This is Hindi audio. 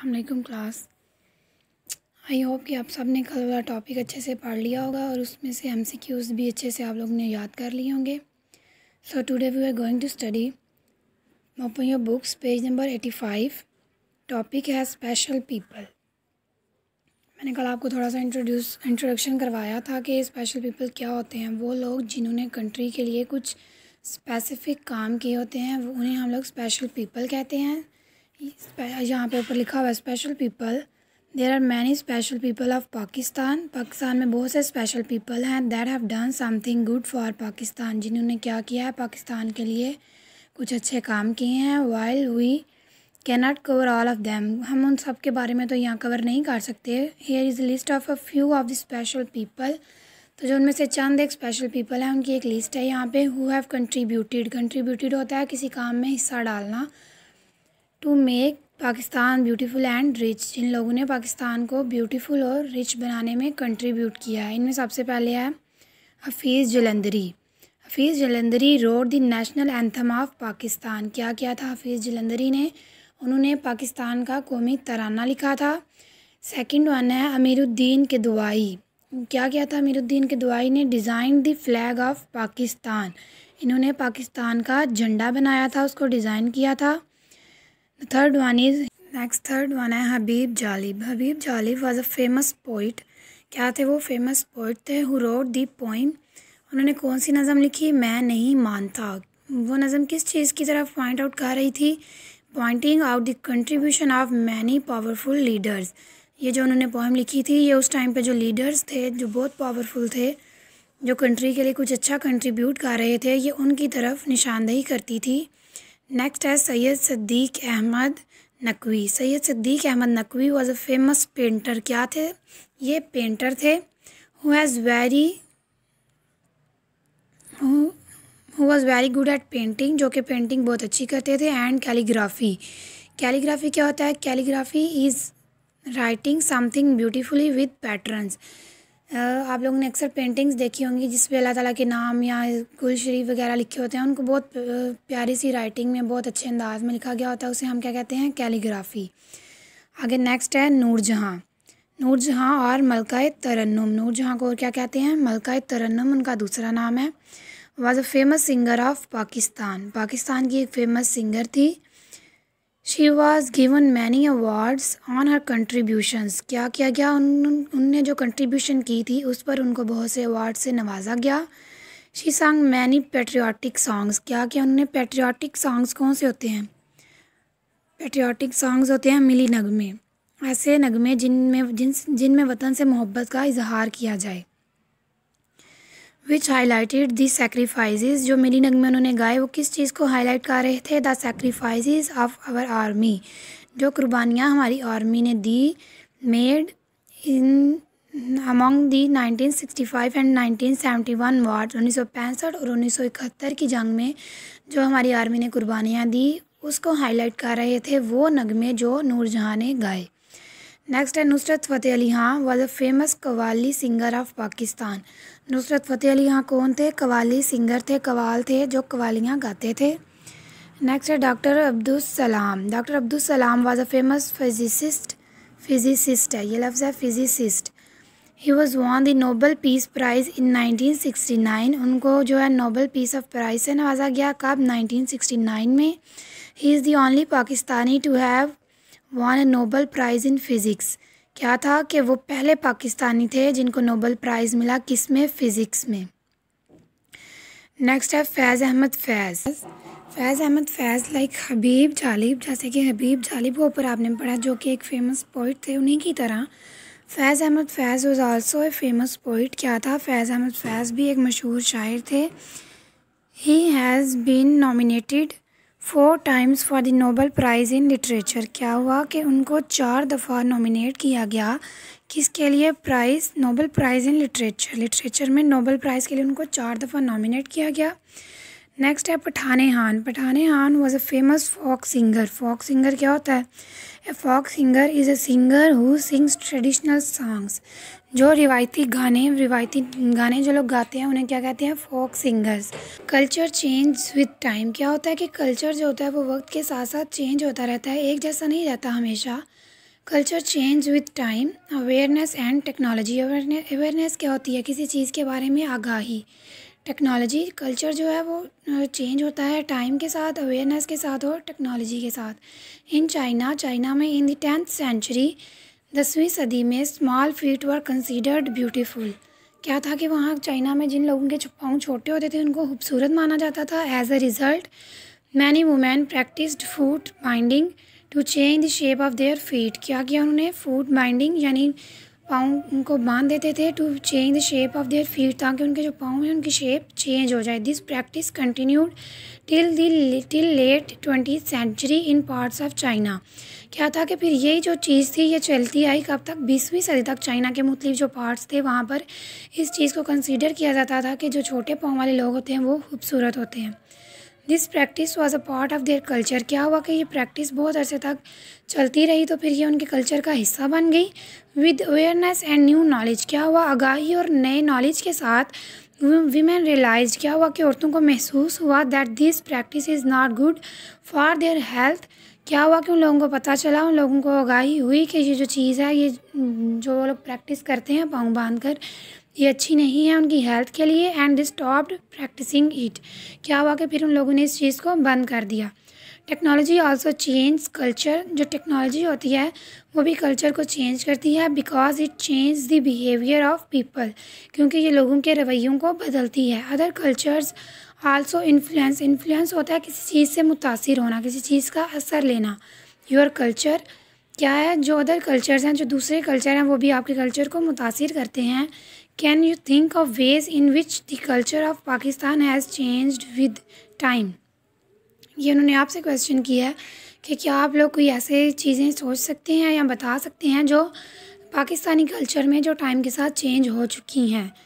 अलकुम क्लास आई होप कि आप सब ने कल वाला टॉपिक अच्छे से पढ़ लिया होगा और उसमें से एम सी क्यूज़ भी अच्छे से आप लोग ने याद कर लिए होंगे so today we are going to study open your books page number eighty five topic है स्पेशल पीपल मैंने कल आपको थोड़ा सा इंट्रोड्यूस इंट्रोडक्शन करवाया था कि स्पेशल पीपल क्या होते हैं वो लोग जिन्होंने कंट्री के लिए कुछ स्पेसिफिक काम किए होते हैं उन्हें हम लोग स्पेशल पीपल कहते हैं यहाँ पे ऊपर लिखा हुआ है special people there are many special people of Pakistan Pakistan में बहुत से स्पेशल पीपल हैं there have done something good for Pakistan जिन्होंने क्या किया है पाकिस्तान के लिए कुछ अच्छे काम किए हैं while we cannot cover all of them हम उन सब के बारे में तो यहाँ कवर नहीं कर सकते here is list of a few of the special people तो जो उनमें से चंद एक स्पेशल पीपल हैं उनकी एक लिस्ट है यहाँ पे हु हैव कंट्रीब्यूटेड कंट्रीब्यूटेड होता है किसी काम में हिस्सा डालना to make Pakistan beautiful and rich जिन लोगों ने पाकिस्तान को ब्यूटीफुल और रिच बनाने में कंट्रीब्यूट किया है इनमें सबसे पहले है Hafeez Jalandhari Hafeez Jalandhari wrote the national anthem of Pakistan क्या किया था हफीज़ जलंधरी ने उन्होंने पाकिस्तान का कौमी तराना लिखा था सेकंड वन है अमीरुद्दीन के दुआई क्या किया था अमीरुद्दीन के दुआई ने design the flag of Pakistan इन्होंने पाकिस्तान का झंडा बनाया था उसको डिज़ाइन किया था The third one is next third one है Habib Jalib Habib Jalib was a famous poet क्या थे वो फेमस पोइट थे हु रोड दी पोइम उन्होंने कौन सी नज़म लिखी मैं नहीं मानता वो नज़म किस चीज़ की तरफ पॉइंट आउट कर रही थी pointing out the contribution of many powerful leaders ये जो उन्होंने पोइम लिखी थी ये उस टाइम पे जो लीडर्स थे जो बहुत पावरफुल थे जो कंट्री के लिए कुछ अच्छा कंट्रीब्यूट कर रहे थे ये उनकी तरफ निशानदेही करती थी नेक्स्ट है Syed Sadiq Ahmed Naqvi Syed Sadiq Ahmed Naqvi was a famous painter क्या थे ये पेंटर थे who has very who was very good at painting जो कि पेंटिंग बहुत अच्छी करते थे एंड कैलीग्राफी कैलीग्राफी क्या होता है calligraphy is writing something beautifully with patterns आप लोगों ने अक्सर पेंटिंग्स देखी होंगी जिस पे अल्लाह ताला के नाम या गुल शरीफ वगैरह लिखे होते हैं उनको बहुत प्यारी सी राइटिंग में बहुत अच्छे अंदाज में लिखा गया होता है उसे हम क्या कहते हैं कैलीग्राफी आगे नेक्स्ट है नूरजहाँ नूरजहाँ और मलका तरन्नम नूरजहाँ को और क्या कहते हैं मलका तरन्नम उनका दूसरा नाम है was a famous singer of Pakistan Pakistan की एक फेमस सिंगर थी she was given many awards on her contributions क्या किया गया उन उनने जो कंट्रीब्यूशन की थी उस पर उनको बहुत से अवार्ड से नवाजा गया she song many patriotic songs क्या क्या उनने पेट्रियाटिक सॉन्ग्स कौन से होते हैं पेट्रियाटिक सॉन्ग्स होते हैं मिली नगमे ऐसे नगमे जिनमें जिन जिनमें वतन से मोहब्बत का इजहार किया जाए विच हाईलाइटेड दी सेक्रीफाइजेज जो मिली नगमे उन्होंने गाए वो किस चीज़ को हाईलाइट कर रहे थे the sacrifices of our army जो कुर्बानियाँ हमारी आर्मी ने दी made in among the nineteen sixty five and nineteen seventy one wars उन्नीस सौ पैंसठ और उन्नीस सौ इकहत्तर की जंग में जो हमारी आर्मी ने कुर्बानियाँ दी उसको हाईलाइट कर रहे थे वो नगमे जो नूरजहाँ ने गाए नेक्स्ट है नुसरत फ़तेह अली हाँ was a famous qawwali singer of Pakistan Nusrat फ़तेह अली हाँ कौन थे कवाली सिंगर थे कवाल थे जो कवालियाँ गाते थे नेक्स्ट है doctor Abdus Salam doctor Abdus Salam was a famous physicist physicist है ये लफ्ज़ है physicist he was won the Nobel peace prize in nineteen sixty nine उनको जो है नोबल पीस ऑफ प्राइज़ से नवाजा गया कब नाइनटीन सिक्सटी नाइन में he is the only Pakistani to have won a Nobel prize in physics क्या था कि वो पहले पाकिस्तानी थे जिनको नोबल प्राइज़ मिला किस में फ़िज़िक्स में नेक्स्ट है फैज़ अहमद फैज़ फैज़ अहमद फैज़ लाइक हबीब जालिब जैसे कि हबीब जालिब को ऊपर आपने पढ़ा जो कि एक फ़ेमस पोइट थे उन्हीं की तरह Faiz Ahmed Faiz was also a famous poet क्या था फैज़ अहमद फैज़ भी एक मशहूर शायर थे he has been nominated four times for the Nobel prize in literature क्या हुआ कि उनको चार दफ़ा नॉमिनेट किया गया किसके लिए prize Nobel prize in literature literature में नोबल प्राइज़ के लिए उनको चार दफ़ा नॉमिनेट किया गया नेक्स्ट है पठाने Khan Pathanay Khan was a famous folk singer folk singer क्या होता है a folk singer is a singer who sings traditional songs जो रिवायती गाने रिवायती गाने जो लोग गाते हैं उन्हें क्या कहते हैं folk singers culture change with time क्या होता है कि कल्चर जो होता है वो वक्त के साथ साथ चेंज होता रहता है एक जैसा नहीं रहता हमेशा culture change with time awareness and technology awareness क्या होती है किसी चीज़ के बारे में आगाही टेक्नोलॉजी कल्चर जो है वो चेंज होता है टाइम के साथ अवेयरनेस के साथ और टेक्नोलॉजी के साथ इन चाइना चाइना में इन देंथ सेंचुरी दसवीं सदी में small feet were considered beautiful क्या था कि वहाँ चाइना में जिन लोगों के पाँव छोटे होते थे उनको खूबसूरत माना जाता था as a result many women practised foot binding to change the shape of their feet क्या किया उन्होंने फूड बाइंडिंग यानी पाँव उनको बांध देते थे to change the shape of their feet ताकि उनके जो पाँव हैं उनकी शेप चेंज हो जाए this practice continued till the till late twenty century in parts of China क्या था कि फिर यही जो चीज़ थी ये चलती आई कब तक बीसवीं सदी तक चाइना के मुख्तलिफ जो पार्ट्स थे वहाँ पर इस चीज़ को कंसिडर किया जाता था कि जो छोटे पाँव वाले लोग होते हैं वो खूबसूरत होते हैं this practice was a part of their culture क्या हुआ कि ये प्रैक्टिस बहुत अरसे तक चलती रही तो फिर ये उनके कल्चर का हिस्सा बन गई with awareness and new knowledge क्या हुआ आगाही और नए नॉलेज के साथ वीमेन रियलाइज क्या हुआ कि औरतों को महसूस हुआ that this practice is not good for their health क्या हुआ कि उन लोगों को पता चला उन लोगों को आगाही हुई कि ये जो चीज़ है ये जो लोग प्रैक्टिस करते हैं पाँव बांध कर ये अच्छी नहीं है उनकी हेल्थ के लिए and this stopped practising it क्या हुआ कि फिर उन लोगों ने इस चीज़ को बंद कर दिया टेक्नोलॉजी ऑल्सो चेंज कल्चर जो टेक्नोलॉजी होती है वो भी कल्चर को चेंज करती है because it change the behaviour of people क्योंकि ये लोगों के रवैयों को बदलती है other cultures also influence influence होता है किसी चीज़ से मुतासर होना किसी चीज़ का असर लेना योर कल्चर क्या है जो अदर कल्चर्स हैं जो दूसरे कल्चर हैं वो भी आपके कल्चर को मुतासर करते हैं can you think of ways in which the culture of Pakistan has changed with time ये उन्होंने आपसे क्वेश्चन किया है कि क्या आप लोग कोई ऐसे चीज़ें सोच सकते हैं या बता सकते हैं जो पाकिस्तानी कल्चर में जो टाइम के साथ चेंज हो चुकी हैं